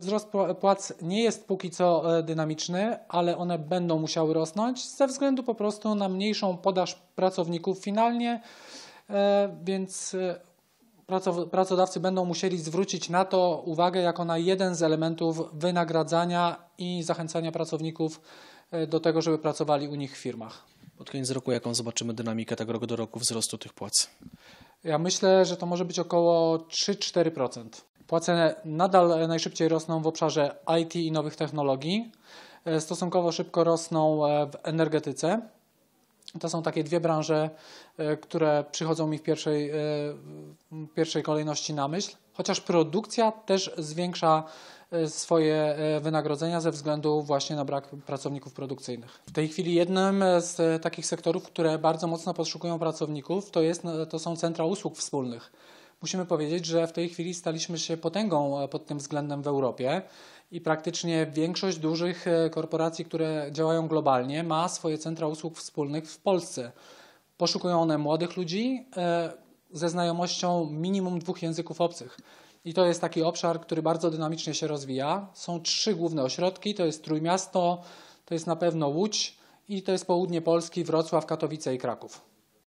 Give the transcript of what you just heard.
Wzrost płac nie jest póki co e, dynamiczny, ale one będą musiały rosnąć ze względu po prostu na mniejszą podaż pracowników finalnie, e, więc e, pracodawcy będą musieli zwrócić na to uwagę jako na jeden z elementów wynagradzania i zachęcania pracowników do tego, żeby pracowali u nich w firmach. Pod koniec roku jaką zobaczymy dynamikę tak rok do roku wzrostu tych płac? Ja myślę, że to może być około 3-4%. Płace nadal najszybciej rosną w obszarze IT i nowych technologii. E, stosunkowo szybko rosną e, w energetyce. To są takie dwie branże, e, które przychodzą mi w pierwszej, w pierwszej kolejności na myśl, chociaż produkcja też zwiększa swoje wynagrodzenia ze względu właśnie na brak pracowników produkcyjnych. W tej chwili jednym z takich sektorów, które bardzo mocno poszukują pracowników, to, jest, to są centra usług wspólnych musimy powiedzieć, że w tej chwili staliśmy się potęgą e, pod tym względem w Europie i praktycznie większość dużych e, korporacji, które działają globalnie, ma swoje centra usług wspólnych w Polsce. Poszukują one młodych ludzi e, ze znajomością minimum dwóch języków obcych. I to jest taki obszar, który bardzo dynamicznie się rozwija. Są trzy główne ośrodki, to jest Trójmiasto, to jest na pewno Łódź i to jest południe Polski, Wrocław, Katowice i Kraków.